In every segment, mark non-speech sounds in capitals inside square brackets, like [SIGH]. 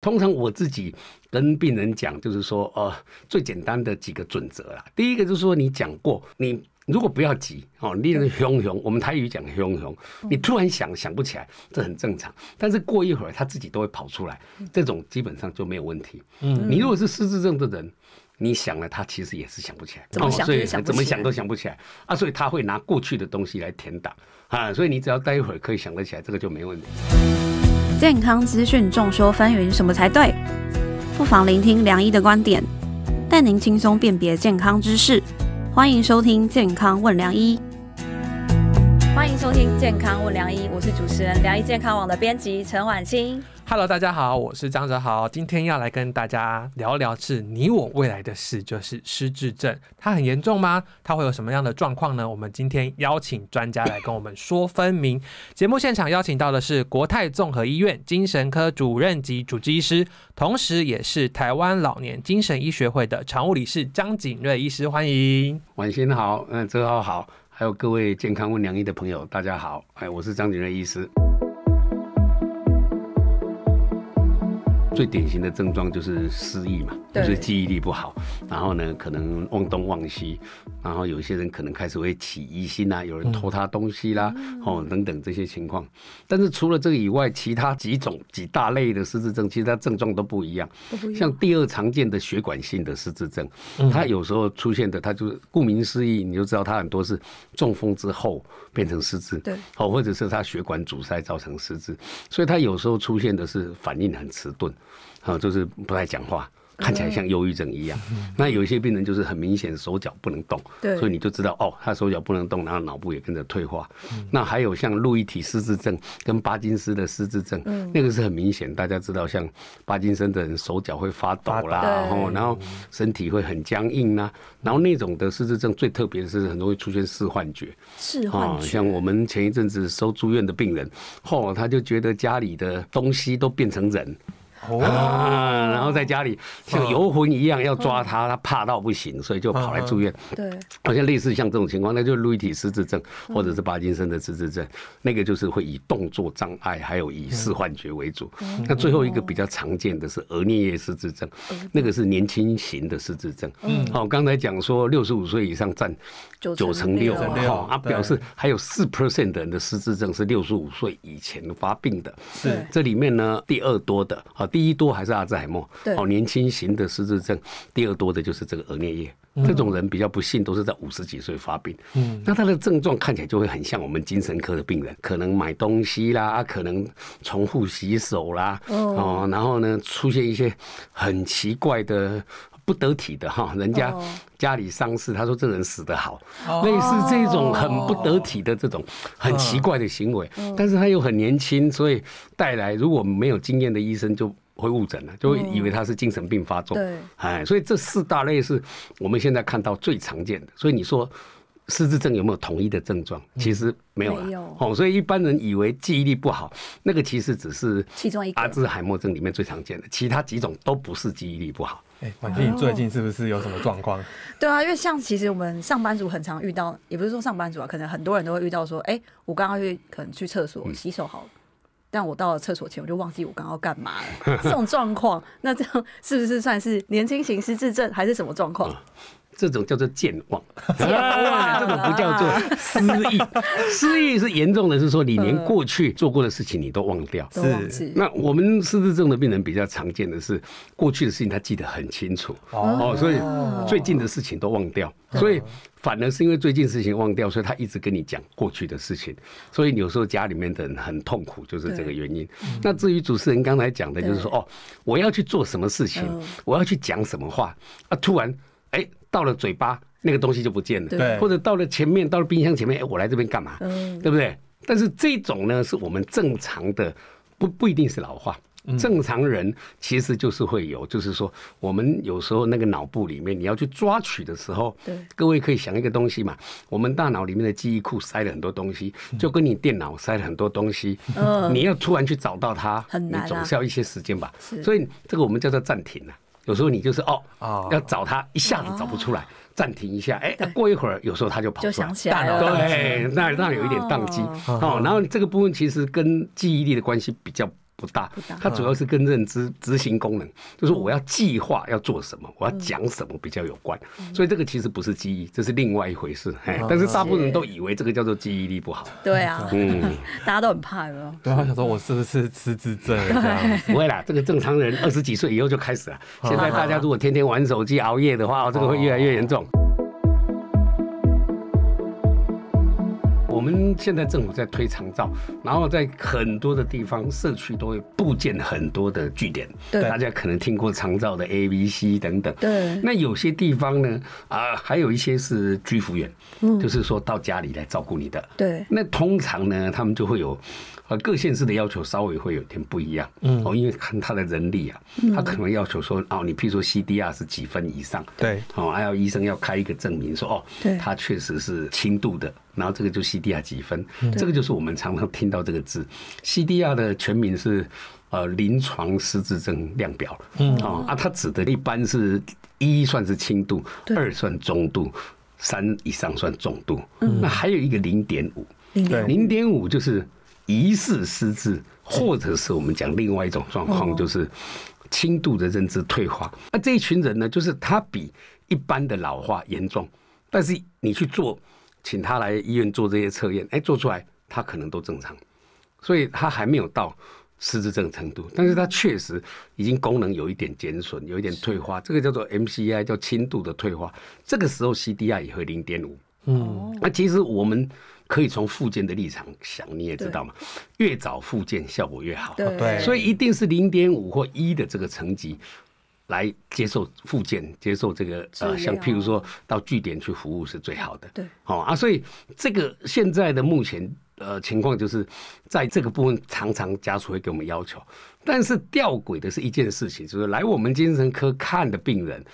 通常我自己跟病人讲，就是说，呃，最简单的几个准则啦。第一个就是说，你讲过，你如果不要急哦，令人汹涌。我们台语讲汹涌，你突然想想不起来，这很正常。但是过一会儿他自己都会跑出来，这种基本上就没有问题。嗯，你如果是失智症的人，你想了他其实也是想不起来，哦，所以怎么想都想不起来啊，所以他会拿过去的东西来填档啊，所以你只要待一会儿可以想得起来，这个就没问题。健康资讯众说纷纭，什么才对？不妨聆听梁医的观点，带您轻松辨别健康知识。欢迎收听《健康问梁医》。欢迎收听《健康问良医》，我是主持人良医健康网的编辑陈婉清。Hello，大家好，我是张哲豪，今天要来跟大家聊聊是你我未来的事，就是失智症，它很严重吗？它会有什么样的状况呢？我们今天邀请专家来跟我们说分明。节目现场邀请到的是国泰综合医院精神科主任及主治医师，同时也是台湾老年精神医学会的常务理事张景瑞医师，欢迎。婉清好，嗯，泽豪好。还有各位健康问良医的朋友，大家好，哎，我是张景瑞医师。最典型的症状就是失忆嘛，就是记忆力不好，然后呢，可能忘东忘西，然后有些人可能开始会起疑心啊，有人偷他东西啦，哦等等这些情况。但是除了这个以外，其他几种几大类的失智症，其实它症状都不一样。像第二常见的血管性的失智症，它有时候出现的，它就是顾名思义，你就知道它很多是中风之后变成失智，对，哦，或者是它血管阻塞造成失智，所以它有时候出现的是反应很迟钝。啊，就是不太讲话，看起来像忧郁症一样。[LAUGHS] 那有一些病人就是很明显手脚不能动，所以你就知道哦，他手脚不能动，然后脑部也跟着退化。那还有像路易体失智症跟巴金斯的失智症，那个是很明显，大家知道，像巴金森的人手脚会发抖啦，然后身体会很僵硬啦。然后那种的失智症最特别的是，很容易出现视幻觉，视幻觉，像我们前一阵子收住院的病人，嚯，他就觉得家里的东西都变成人。啊，然后在家里像游魂一样要抓他，他怕到不行，所以就跑来住院。对，好像类似像这种情况，那就路易体失智症或者是帕金森的失智症，那个就是会以动作障碍还有以视幻觉为主。那最后一个比较常见的是额颞叶失智症，那个是年轻型的失智症。嗯，好，刚才讲说六十五岁以上占九成六哈，啊，表示还有四 percent 的人的失智症是六十五岁以前发病的。是，这里面呢第二多的啊第。第一多还是阿兹海默，哦，年轻型的失智症。第二多的就是这个额颞叶，这种人比较不幸，都是在五十几岁发病。嗯，那他的症状看起来就会很像我们精神科的病人，可能买东西啦，可能重复洗手啦，哦，然后呢，出现一些很奇怪的不得体的哈，人家家里丧事，他说这人死得好，类似这种很不得体的这种很奇怪的行为，但是他又很年轻，所以带来如果没有经验的医生就。会误诊了，就会以为他是精神病发作。对，哎，所以这四大类是我们现在看到最常见的。所以你说失智症有没有统一的症状？其实没有了。哦，所以一般人以为记忆力不好，那个其实只是其中一个阿兹海默症里面最常见的，其他几种都不是记忆力不好。哎，婉君，你最近是不是有什么状况？对啊，因为像其实我们上班族很常遇到，也不是说上班族啊，可能很多人都会遇到说，哎，我刚刚去可能去厕所洗手好了。但我到了厕所前，我就忘记我刚要干嘛了。这种状况，那这样是不是算是年轻型失智症，还是什么状况？这种叫做 [LAUGHS] 健忘，这种不叫做失忆。失 [LAUGHS] 忆是严重的，是说你连过去做过的事情你都忘掉。是。那我们失智症的病人比较常见的是，过去的事情他记得很清楚，哦，所以最近的事情都忘掉。所以反而是因为最近事情忘掉，所以他一直跟你讲过去的事情。所以有时候家里面的人很痛苦，就是这个原因。那至于主持人刚才讲的，就是说哦，我要去做什么事情，我要去讲什么话啊，突然哎。到了嘴巴那个东西就不见了，对，或者到了前面，到了冰箱前面，哎，我来这边干嘛？对不对？但是这种呢，是我们正常的，不不一定是老化。正常人其实就是会有，就是说我们有时候那个脑部里面你要去抓取的时候，各位可以想一个东西嘛，我们大脑里面的记忆库塞了很多东西，就跟你电脑塞了很多东西，你要突然去找到它，你总是要一些时间吧。所以这个我们叫做暂停了。有时候你就是哦，要找他，一下子找不出来，暂停一下，哎，过一会儿，有时候他就跑出来了，对，那那有一点宕机，哦，然后这个部分其实跟记忆力的关系比较。不大，它主要是跟认知执行功能，就是我要计划要做什么，我要讲什么比较有关。所以这个其实不是记忆，这是另外一回事。但是大部分人都以为这个叫做记忆力不好。对啊，嗯，[LAUGHS] 大家都很怕的。对啊，想说我是不是痴呆症？[LAUGHS] 不会啦，这个正常人二十几岁以后就开始了。[LAUGHS] 现在大家如果天天玩手机、熬夜的话，这个会越来越严重。现在政府在推长照，然后在很多的地方社区都会布建很多的据点，对，大家可能听过长照的 A、B、C 等等，对。那有些地方呢，啊，还有一些是居服员，就是说到家里来照顾你的，对。那通常呢，他们就会有。呃，各县市的要求稍微会有点不一样，嗯，哦，因为看他的人力啊，他可能要求说，哦，你譬如说 C D R 是几分以上，对，哦，还要医生要开一个证明说，哦，对，他确实是轻度的，然后这个就 C D R 几分，这个就是我们常常听到这个字，C D R 的全名是呃临床失智症量表，嗯，哦，啊，它指的一般是一算是轻度，二算中度，三以上算重度，那还有一个零点五，零零点五就是。疑似失智，或者是我们讲另外一种状况，就是轻度的认知退化。那这一群人呢，就是他比一般的老化严重，但是你去做，请他来医院做这些测验，哎，做出来他可能都正常，所以他还没有到失智这程度，但是他确实已经功能有一点减损，有一点退化。这个叫做 MCI，叫轻度的退化。这个时候 CDI 也会零点五。嗯，那其实我们。可以从复健的立场想，你也知道嘛，越早复健效果越好。对，所以一定是零点五或一的这个层级来接受复健，接受这个呃，像譬如说到据点去服务是最好的。对，好啊，所以这个现在的目前呃情况就是在这个部分，常常家属会给我们要求，但是吊诡的是一件事情，就是来我们精神科看的病人。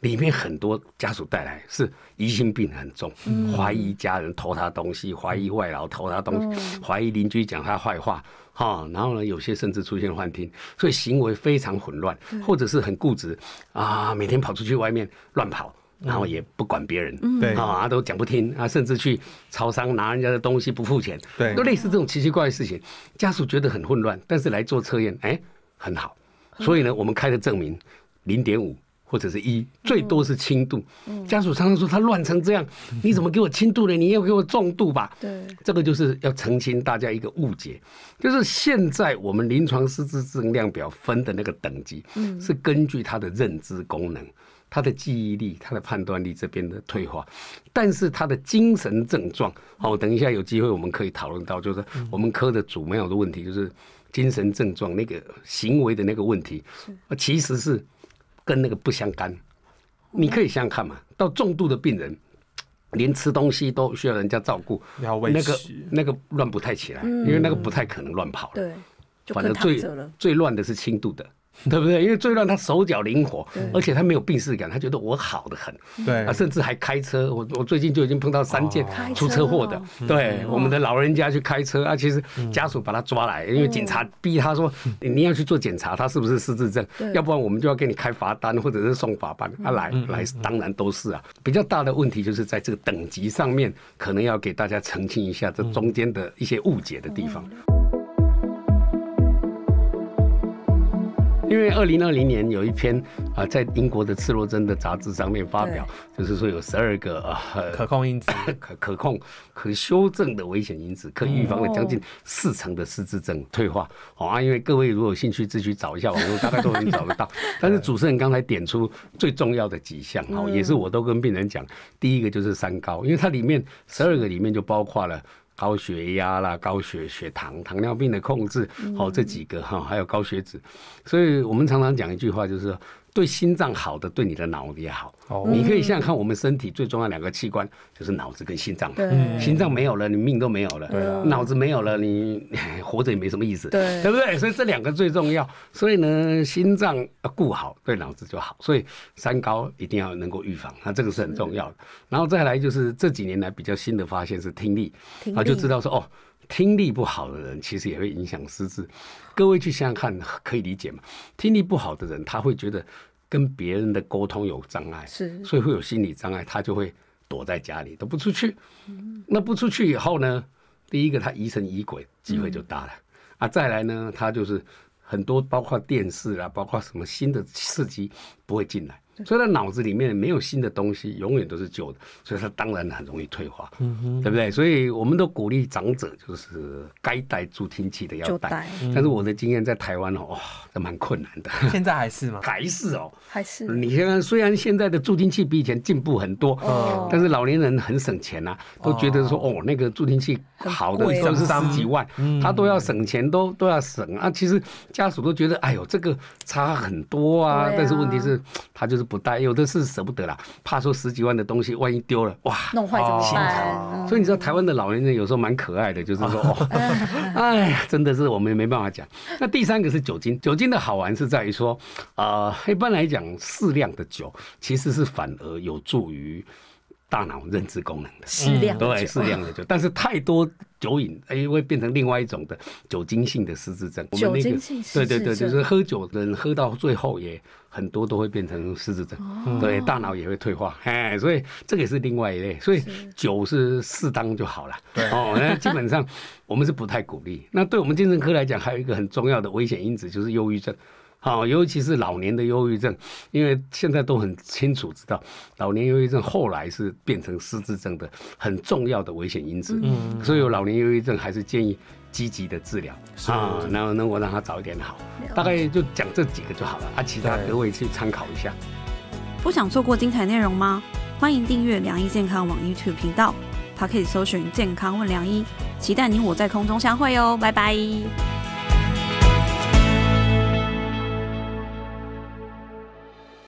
里面很多家属带来是疑心病很重，怀疑家人偷他东西，怀疑外劳偷他东西，怀疑邻居讲他坏话，哈，然后呢，有些甚至出现幻听，所以行为非常混乱，或者是很固执啊，每天跑出去外面乱跑，然后也不管别人，对，啊，都讲不听，啊，甚至去超商拿人家的东西不付钱，对，都类似这种奇奇怪的事情，家属觉得很混乱，但是来做测验，哎，很好，所以呢，我们开的证明零点五。或者是一最多是轻度，家属常常说他乱成这样，你怎么给我轻度呢？你要给我重度吧？对，这个就是要澄清大家一个误解，就是现在我们临床失智症量表分的那个等级，嗯，是根据他的认知功能、他的记忆力、他的判断力这边的退化，但是他的精神症状，哦，等一下有机会我们可以讨论到，就是我们科的主没有的问题，就是精神症状那个行为的那个问题，其实是。跟那个不相干，你可以想想看嘛。到重度的病人，连吃东西都需要人家照顾，那个那个乱不太起来，因为那个不太可能乱跑了。对，反正最最乱的是轻度的。[LAUGHS] 对不对？因为最乱，他手脚灵活，而且他没有病逝感，他觉得我好的很。对啊，甚至还开车。我我最近就已经碰到三件出车祸的。对，我们的老人家去开车啊，其实家属把他抓来，因为警察逼他说，你要去做检查，他是不是失智症？要不然我们就要给你开罚单或者是送罚单。啊，来来，当然都是啊。比较大的问题就是在这个等级上面，可能要给大家澄清一下这中间的一些误解的地方。因为二零二零年有一篇啊，在英国的《赤裸真》的杂志上面发表，就是说有十二个啊可控因子，可 [COUGHS] 可控、可修正的危险因子，可预防了将近四成的失智症退化。好啊，因为各位如果有兴趣，自己找一下，我络，[LAUGHS] 大概都能找得到。但是主持人刚才点出最重要的几项，好，也是我都跟病人讲，第一个就是三高，因为它里面十二个里面就包括了。高血压啦，高血血糖、糖尿病的控制，好这几个哈，还有高血脂，所以我们常常讲一句话，就是。对心脏好的，对你的脑也好。哦，你可以想想看，我们身体最重要两个器官就是脑子跟心脏。心脏没有了，你命都没有了。啊，脑子没有了，你 [LAUGHS] 活着也没什么意思。对，对不对？所以这两个最重要。所以呢，心脏顾好，对脑子就好。所以三高一定要能够预防，那这个是很重要的。然后再来就是这几年来比较新的发现是听力，啊，就知道说哦，听力不好的人其实也会影响失智。各位去想想看，可以理解吗？听力不好的人，他会觉得。跟别人的沟通有障碍，是，所以会有心理障碍，他就会躲在家里，都不出去。那不出去以后呢？第一个他疑神疑鬼，机会就大了啊！再来呢，他就是很多包括电视啊，包括什么新的刺激。不会进来，所以他脑子里面没有新的东西，永远都是旧的，所以他当然很容易退化，对不对？所以我们都鼓励长者就是该戴助听器的要戴，但是我的经验在台湾哦，这蛮困难的。现在还是吗？还是哦，还是。你看看，虽然现在的助听器比以前进步很多，但是老年人很省钱呐，都觉得说哦，那个助听器好的都是上几万，他都要省钱，都都要省啊。其实家属都觉得哎呦这个差很多啊，但是问题是。他就是不带，有的是舍不得啦，怕说十几万的东西万一丢了，哇，弄坏怎么行？所以你知道台湾的老年人有时候蛮可爱的，就是说，[LAUGHS] 哎呀，真的是我们没办法讲。那第三个是酒精，酒精的好玩是在于说，啊，一般来讲适量的酒其实是反而有助于大脑认知功能的，适量对适量的酒，但是太多。酒瘾，哎，会变成另外一种的酒精性的失智症。酒精性失智症，对对对，就是喝酒的人喝到最后也很多都会变成失智症，对，大脑也会退化，哎，所以这个也是另外一类。所以酒是适当就好了。对，哦，那基本上我们是不太鼓励。那对我们精神科来讲，还有一个很重要的危险因子就是忧郁症。好，尤其是老年的忧郁症，因为现在都很清楚知道，老年忧郁症后来是变成失智症的很重要的危险因子。嗯，所以有老年忧郁症还是建议积极的治疗啊，然后能够让他早一点好。大概就讲这几个就好了，其他各位去参考一下。不想错过精彩内容吗？欢迎订阅良医健康网 YouTube 频道，它可以搜寻“健康问良医”，期待你我在空中相会哦，拜拜。